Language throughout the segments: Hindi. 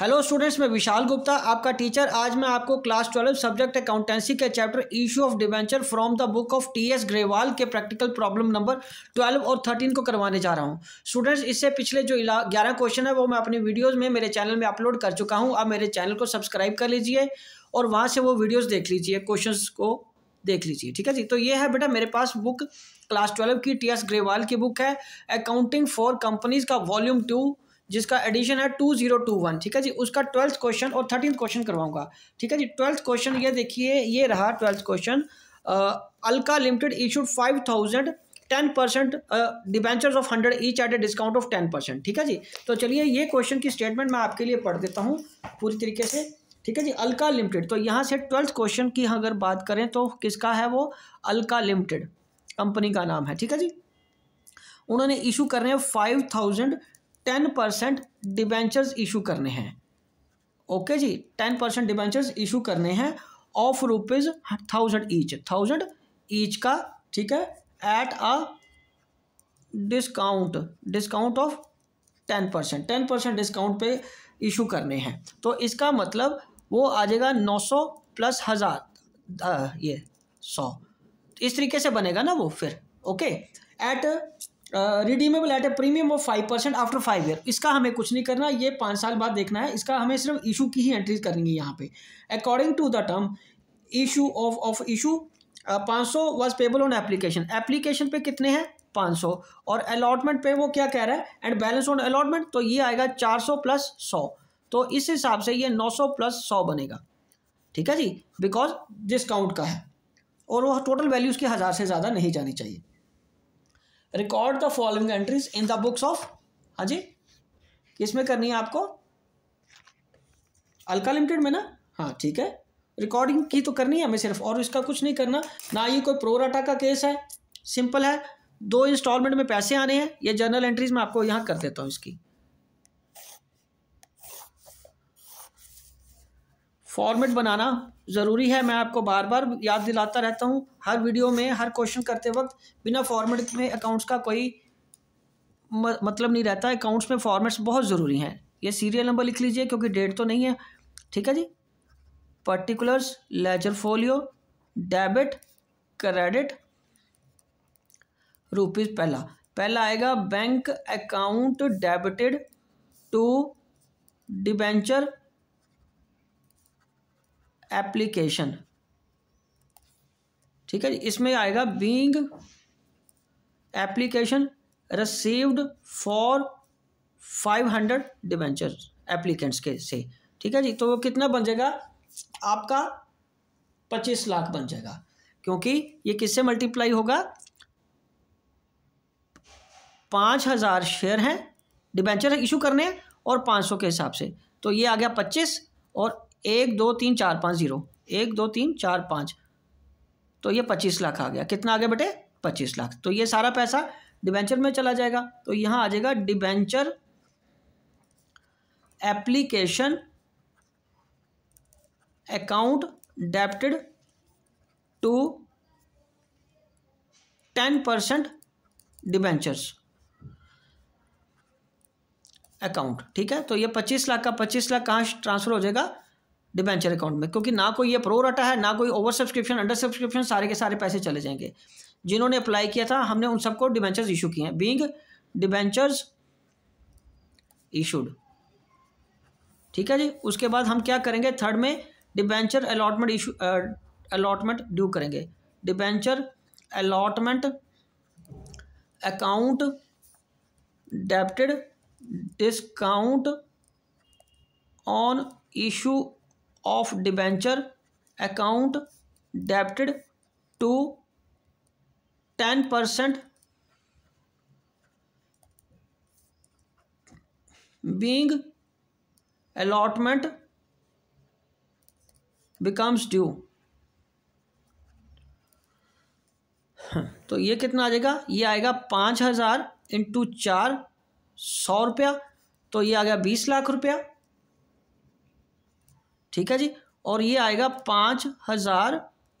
हेलो स्टूडेंट्स मैं विशाल गुप्ता आपका टीचर आज मैं आपको क्लास ट्वेल्व सब्जेक्ट अकाउंटेंसी के chapter issue of debenture from the book of T S Grewal के प्रैक्टिकल प्रॉब्लम नंबर ट्वेल्व और थर्टीन को करवाने जा रहा हूं स्टूडेंट्स इससे पिछले जो ग्यारह क्वेश्चन है वो मैं अपनी वीडियोज में मेरे चैनल में अपलोड कर चुका हूँ आप मेरे चैनल को सब्सक्राइब कर लीजिए और वहाँ से वो वीडियोज़ देख लीजिए क्वेश्चन को देख लीजिए ठीक है जी तो ये है बेटा मेरे पास बुक क्लास ट्वेल्व की टी एस ग्रेवाल की बुक है अकाउंटिंग फॉर कंपनीज का वॉल्यूम टू जिसका एडिशन है टू जीरो टू वन ठीक है जी उसका ट्वेल्थ क्वेश्चन और थर्टीन क्वेश्चन करवाऊंगा ठीक है जी ट्वेल्थ क्वेश्चन ये देखिए ये रहा twelfth question Alka limited issued five thousand ten percent debentures of hundred each at a discount of ten percent ठीक है जी तो चलिए ये क्वेश्चन की स्टेटमेंट मैं आपके लिए पढ़ देता हूँ पूरी तरीके से ठीक है जी अलका लिमिटेड तो यहाँ से ट्वेल्थ क्वेश्चन की अगर बात करें तो किसका है वो अलका लिमिटेड कंपनी का नाम है ठीक है जी उन्होंने इशू कर रहे हैं five thousand ten percent debentures issue करने हैं ओके जी टेन परसेंट डिबेंचर्स इशू करने हैं of rupees thousand each thousand each का ठीक है at a discount discount of ten percent ten percent discount पे इशू करने हैं तो इसका मतलब वो आ जाएगा नौ सौ प्लस हज़ार ये सौ इस तरीके से बनेगा ना वो फिर okay at redeemable at a premium of five percent after five year इसका हमें कुछ नहीं करना ये पाँच साल बाद देखना है इसका हमें सिर्फ इशू की ही एंट्रीज करनी है यहाँ पे according to the term issue of of issue पाँच सौ was payable on application application पे कितने हैं पाँच सौ और अलॉटमेंट पे वो क्या कह रहा है एंड बैलेंस ऑन अलॉटमेंट तो ये आएगा चार सौ प्लस सौ तो इस हिसाब से ये नौ सौ प्लस सौ बनेगा ठीक है जी बिकॉज डिस्काउंट का है और वह टोटल वैल्यू की हज़ार से ज़्यादा नहीं जानी चाहिए record the following entries in the books of हाँ जी किसमें करनी है आपको अलका लिमिटेड में ना हाँ ठीक है रिकॉर्डिंग की तो करनी है हमें सिर्फ और इसका कुछ नहीं करना ना ये कोई प्रोराटा का केस है सिंपल है दो इंस्टॉलमेंट में पैसे आने हैं ये जर्नल एंट्रीज में आपको यहाँ कर देता हूँ इसकी फॉर्मेट बनाना ज़रूरी है मैं आपको बार बार याद दिलाता रहता हूँ हर वीडियो में हर क्वेश्चन करते वक्त बिना फॉर्मेट में अकाउंट्स का कोई मतलब नहीं रहता अकाउंट्स में फॉर्मेट्स बहुत ज़रूरी हैं ये सीरियल नंबर लिख लीजिए क्योंकि डेट तो नहीं है ठीक है जी particulars ledger folio debit credit rupees पहला पहला आएगा bank account debited to debenture application ठीक है इसमें आएगा being application received for five hundred debenture applicants के से ठीक है जी तो वो कितना बन जाएगा आपका पच्चीस लाख बन जाएगा क्योंकि ये किससे मल्टीप्लाई होगा पांच हज़ार शेयर हैं डिबेंचर इशू करने और पांच सौ के हिसाब से तो ये आ गया पच्चीस और एक दो तीन चार पाँच जीरो एक दो तीन चार पाँच तो ये पच्चीस लाख आ गया कितना आ गया बेटे पच्चीस लाख तो ये सारा पैसा डिबेंचर में चला जाएगा तो यहाँ आ जाएगा debenture application account debited to ten percent debentures account ठीक है तो ये पच्चीस लाख का पच्चीस लाख कहाँ ट्रांसफ़र हो जाएगा डिबेंचर अकाउंट में क्योंकि ना कोई ये रटा है ना कोई ओवर सब्सक्रिप्शन अंडर सब्सक्रिप्शन सारे के सारे पैसे चले जाएंगे जिन्होंने अप्लाई किया था हमने उन सबको डिबेंचर्स इशू किए हैं बींग डिबेंचर्स इशूड ठीक है जी उसके बाद हम क्या करेंगे थर्ड में debenture allotment issue allotment due करेंगे debenture allotment account debited discount on issue of debenture account debited to ten percent being allotment becomes due तो ये कितना आ जाएगा ये आएगा पाँच हज़ार इंटू चार सौ रुपया तो ये आ गया बीस लाख रुपया ठीक है जी और ये आएगा पाँच हज़ार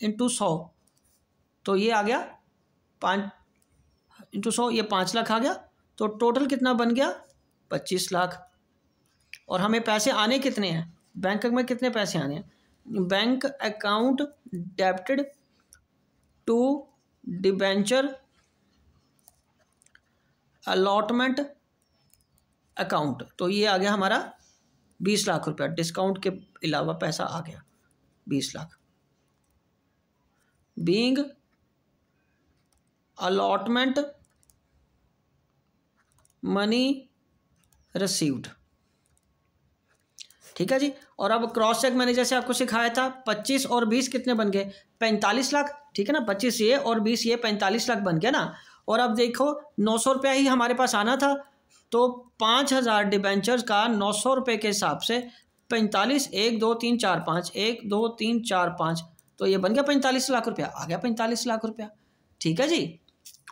इंटू सौ तो ये आ गया पाँच इंटू सौ ये पाँच लाख आ गया तो टोटल कितना बन गया पच्चीस लाख और हमें पैसे आने कितने हैं बैंक में कितने पैसे आने हैं bank account debited to debenture allotment account तो ये आ गया हमारा बीस लाख रुपया डिस्काउंट के अलावा पैसा आ गया बीस lakh being allotment money received ठीक है जी और अब क्रॉस चेक मैंने जैसे आपको सिखाया था पच्चीस और बीस कितने बन गए पैंतालीस लाख ठीक है ना पच्चीस ये और बीस ये पैंतालीस लाख बन गया ना और अब देखो नौ सौ रुपया ही हमारे पास आना था तो पाँच हज़ार डिबेंचर्स का नौ सौ रुपये के हिसाब से पैंतालीस एक दो तीन चार पाँच एक दो तीन चार पाँच तो ये बन गया पैंतालीस लाख रुपया आ गया पैंतालीस लाख रुपया ठीक है जी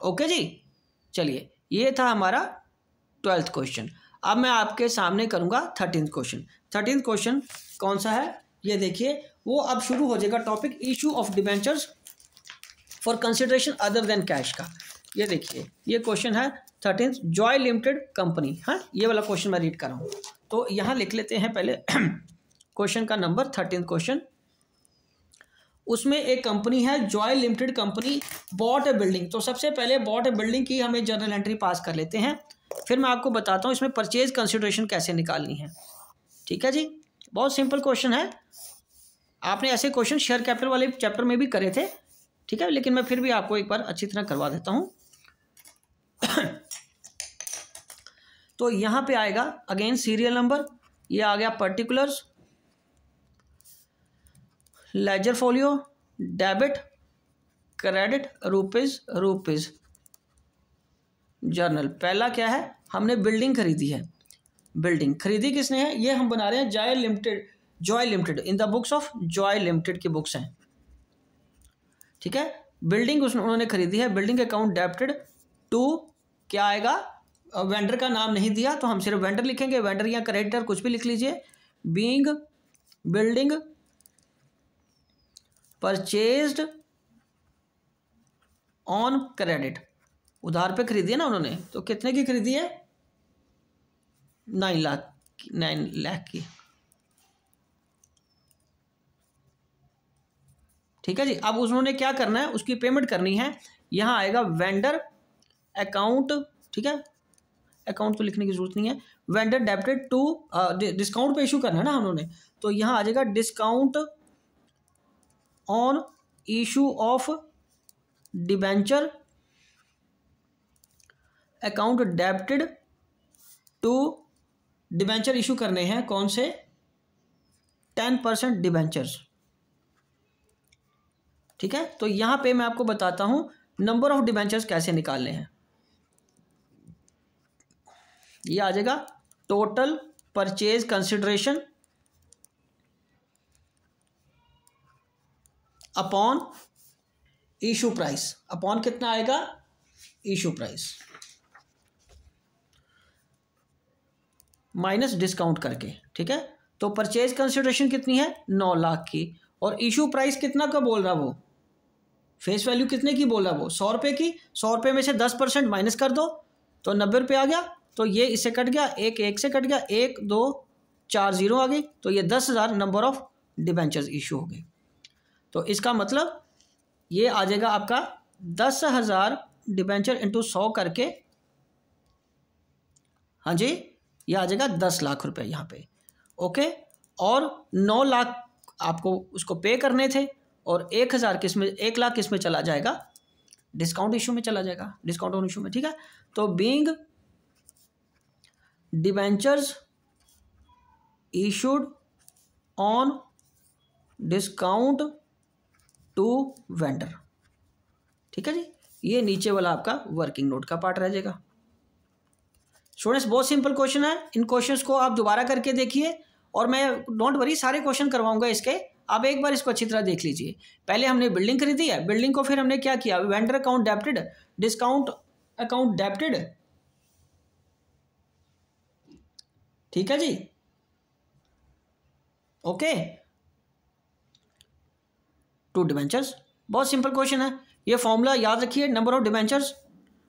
ओके जी चलिए ये था हमारा ट्वेल्थ क्वेश्चन अब मैं आपके सामने करूँगा थर्टीन क्वेश्चन थर्टीन क्वेश्चन कौन सा है ये देखिए वो अब शुरू हो जाएगा topic issue of debentures for consideration other than cash का ये देखिए ये क्वेश्चन है थर्टीन जॉय लिमिटेड कंपनी हाँ ये वाला क्वेश्चन मैं रीड कर रहा हूँ तो यहाँ लिख लेते हैं पहले क्वेश्चन का नंबर थर्टीन क्वेश्चन उसमें एक कंपनी है Joy limited company bought a building तो सबसे पहले बॉट ए बिल्डिंग की हमें जर्नल एंट्री पास कर लेते हैं फिर मैं आपको बताता हूँ इसमें परचेज कंसिडरेशन कैसे निकालनी है ठीक है जी बहुत सिंपल क्वेश्चन है आपने ऐसे क्वेश्चन शेयर कैपिटल वाले चैप्टर में भी करे थे ठीक है लेकिन मैं फिर भी आपको एक बार अच्छी तरह करवा देता हूँ तो यहां पे आएगा अगेन सीरियल नंबर ये आ गया particulars ledger folio debit credit rupees rupees journal पहला क्या है हमने बिल्डिंग खरीदी है बिल्डिंग खरीदी किसने है ये हम बना रहे हैं Joy limited Joy limited in the books of Joy limited की बुक्स हैं ठीक है बिल्डिंग उसने उन्होंने खरीदी है बिल्डिंग अकाउंट डेप्टेड टू क्या आएगा वेंडर का नाम नहीं दिया तो हम सिर्फ वेंडर लिखेंगे वेंडर या क्रेडिटर कुछ भी लिख लीजिए being building purchased on credit उधार पे खरीदी है ना उन्होंने तो कितने की खरीदी है नाइन लाख नाइन लाख की ठीक है जी अब उन्होंने क्या करना है उसकी पेमेंट करनी है यहां आएगा वेंडर अकाउंट ठीक है अकाउंट तो लिखने की जरूरत नहीं है वेंडर डेबिटेड टू डिस्काउंट पे इशू करना है ना हमने तो यहाँ आ जाएगा discount on issue of debenture account debited to debenture issue करने हैं कौन से टेन परसेंट डिबेंचर ठीक है तो यहां पे मैं आपको बताता हूं नंबर ऑफ डिबेंचर्स कैसे निकालने हैं ये आ जाएगा total purchase consideration upon issue price upon कितना आएगा इशू प्राइस माइनस डिस्काउंट करके ठीक है तो परचेज कंसिडरेशन कितनी है नौ लाख की और इशू प्राइस कितना का बोल रहा वो फेस वैल्यू कितने की बोल रहा वो सौ रुपए की सौ रुपए में से दस परसेंट माइनस कर दो तो नब्बे रुपये आ गया तो ये इससे कट गया एक एक से कट गया एक दो चार ज़ीरो आ गई तो ये दस हज़ार नंबर ऑफ़ डिबेंचर्स इशू हो गए तो इसका मतलब ये आ जाएगा आपका दस हज़ार डिबेंचर इंटू सौ करके हाँ जी ये आ जाएगा दस लाख रुपए यहाँ पे ओके और नौ लाख आपको उसको पे करने थे और एक हज़ार किस में एक लाख किस में चला जाएगा डिस्काउंट इशू में चला जाएगा डिस्काउंट ऑन इशू में ठीक है तो being debentures issued on discount to vendor ठीक है जी ये नीचे वाला आपका वर्किंग नोट का पार्ट रह जाएगा स्टूडेंट्स बहुत सिंपल क्वेश्चन है इन क्वेश्चंस को आप दोबारा करके देखिए और मैं डोंट वरी सारे क्वेश्चन करवाऊंगा इसके आप एक बार इसको अच्छी तरह देख लीजिए पहले हमने बिल्डिंग खरीदी है बिल्डिंग को फिर हमने क्या किया vendor account debited discount account debited ठीक है जी ओके टू डिवेंचर्स बहुत सिंपल क्वेश्चन है ये फॉर्मूला याद रखिए नंबर ऑफ डिवेंचर्स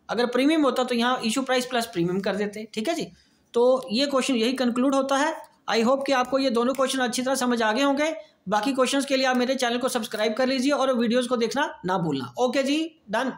अगर प्रीमियम होता तो यहाँ इशू प्राइस प्लस प्रीमियम कर देते ठीक है जी तो ये क्वेश्चन यही कंक्लूड होता है आई होप कि आपको ये दोनों क्वेश्चन अच्छी तरह समझ आ गए होंगे बाकी क्वेश्चंस के लिए आप मेरे चैनल को सब्सक्राइब कर लीजिए और वीडियोज़ को देखना ना भूलना ओके जी डन